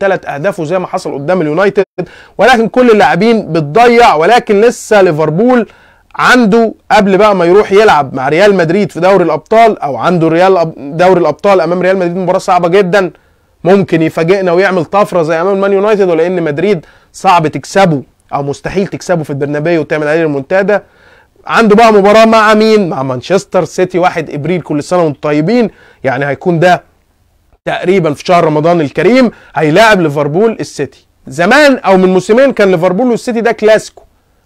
ثلاث اهدافه زي ما حصل قدام اليونايتد ولكن كل اللاعبين بتضيع ولكن لسه ليفربول عنده قبل بقى ما يروح يلعب مع ريال مدريد في دوري الابطال او عنده ريال دوري الابطال امام ريال مدريد مباراه صعبه جدا ممكن يفاجئنا ويعمل طفره زي امام مان يونايتد ولان مدريد صعب تكسبه او مستحيل تكسبه في البرنابيو وتعمل عليه المنتدى عنده بقى مباراه مع مين مع مانشستر سيتي 1 ابريل كل سنه وانتم طيبين يعني هيكون ده تقريبا في شهر رمضان الكريم هيلاعب ليفربول السيتي زمان او من موسمين كان ليفربول والسيتي ده كلاسيكو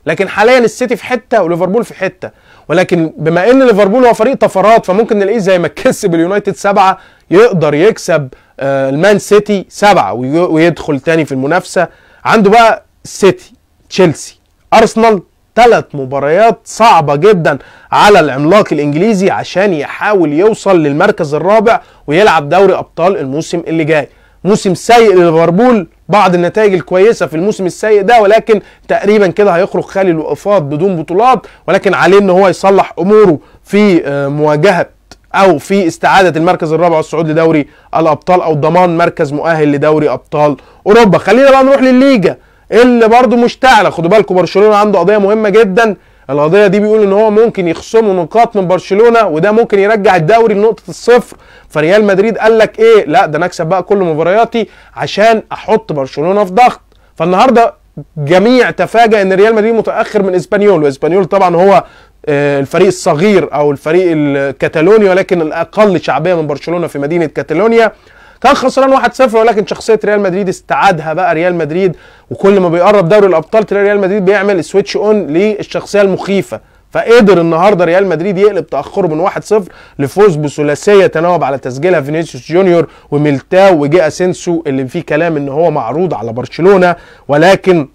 لكن حاليا السيتي في حته وليفربول في حته ولكن بما ان ليفربول هو فريق طفرات فممكن نلاقيه زي ما كسب اليونايتد سبعه يقدر يكسب آه، المان سيتي سبعه ويدخل تاني في المنافسه عنده بقى السيتي تشيلسي ارسنال ثلاث مباريات صعبة جدا على العملاق الإنجليزي عشان يحاول يوصل للمركز الرابع ويلعب دوري أبطال الموسم اللي جاي موسم سيء لليفربول بعض النتائج الكويسه في الموسم السيء ده ولكن تقريبا كده هيخرج خالي الوقفات بدون بطولات ولكن عليه ان هو يصلح اموره في آه، مواجهه او في استعاده المركز الرابع والصعود لدوري الابطال او ضمان مركز مؤهل لدوري ابطال اوروبا خلينا بقى نروح للليجا اللي برضه مشتعله خدوا بالكم برشلونه عنده قضيه مهمه جدا القضيه دي بيقول ان هو ممكن يخصموا نقاط من برشلونه وده ممكن يرجع الدوري لنقطه الصفر فريال مدريد قال لك ايه لا ده انا اكسب بقى كل مبارياتي عشان احط برشلونه في ضغط فالنهارده جميع تفاجأ ان ريال مدريد متاخر من اسبانيول واسبانيول طبعا هو آه، الفريق الصغير او الفريق الكتالوني ولكن الاقل شعبيه من برشلونه في مدينه كاتالونيا كان خسران 1-0 ولكن شخصيه ريال مدريد استعادها بقى ريال مدريد وكل ما بيقرب دوري الابطال تلاقي ريال مدريد بيعمل سويتش اون للشخصيه المخيفه فقدر النهارده ريال مدريد يقلب تاخره من 1-0 لفوز بثلاثيه تناوب على تسجيلها فينيسيوس جونيور وميلتاو وجي اسينسو اللي فيه كلام ان هو معروض على برشلونه ولكن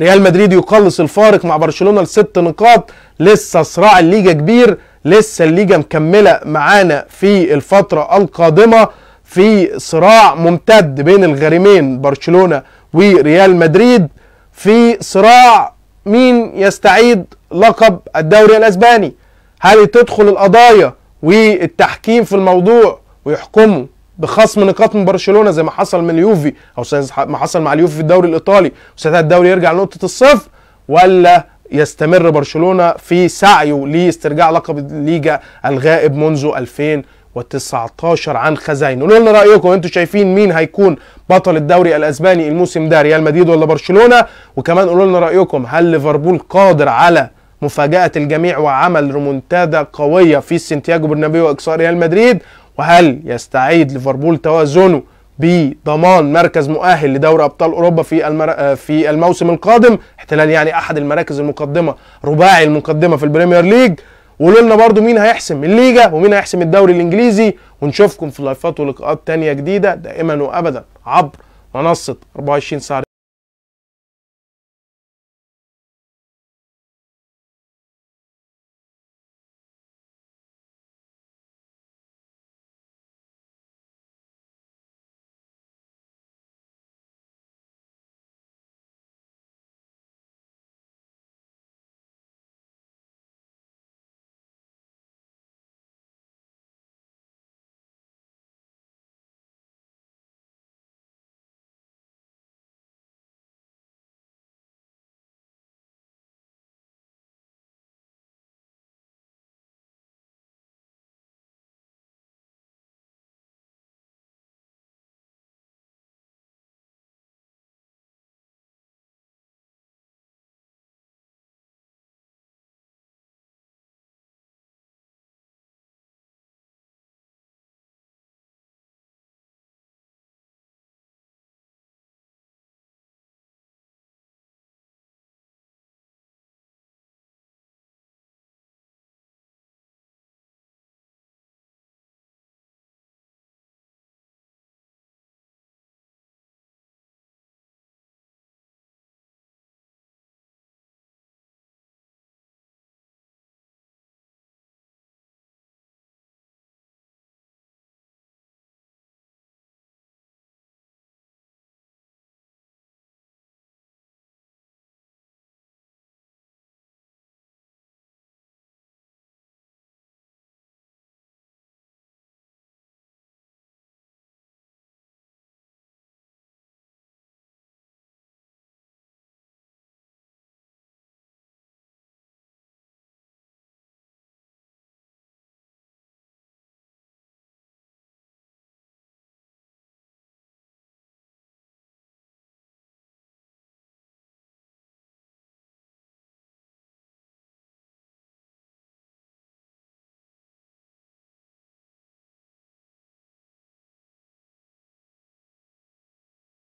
ريال مدريد يقلص الفارق مع برشلونه لست نقاط لسه صراع الليجا كبير لسه الليجا مكمله معانا في الفتره القادمه في صراع ممتد بين الغريمين برشلونه وريال مدريد في صراع مين يستعيد لقب الدوري الاسباني هل تدخل القضايا والتحكيم في الموضوع ويحكموا بخصم نقاط من برشلونه زي ما حصل من اليوفي او ما حصل مع اليوفي في الدوري الايطالي وساعتها الدوري يرجع لنقطه الصفر ولا يستمر برشلونه في سعيه لاسترجاع لقب الليجا الغائب منذ 2000 و19 عن خزاينه قولوا لنا رايكم انتوا شايفين مين هيكون بطل الدوري الاسباني الموسم ده ريال مدريد ولا برشلونه وكمان قولوا لنا رايكم هل ليفربول قادر على مفاجاه الجميع وعمل ريمونتادا قويه في سانتياغو برنابيو واقصاء ريال مدريد وهل يستعيد ليفربول توازنه بضمان مركز مؤهل لدوري ابطال اوروبا في المر... في الموسم القادم احتلال يعني احد المراكز المقدمه رباعي المقدمه في البريمير ليج وقولوا لنا برضو مين هيحسم الليجا ومين هيحسم الدوري الانجليزي ونشوفكم في لايفات ولقاءات تانية جديده دائما وابدا عبر منصه 24 ساعه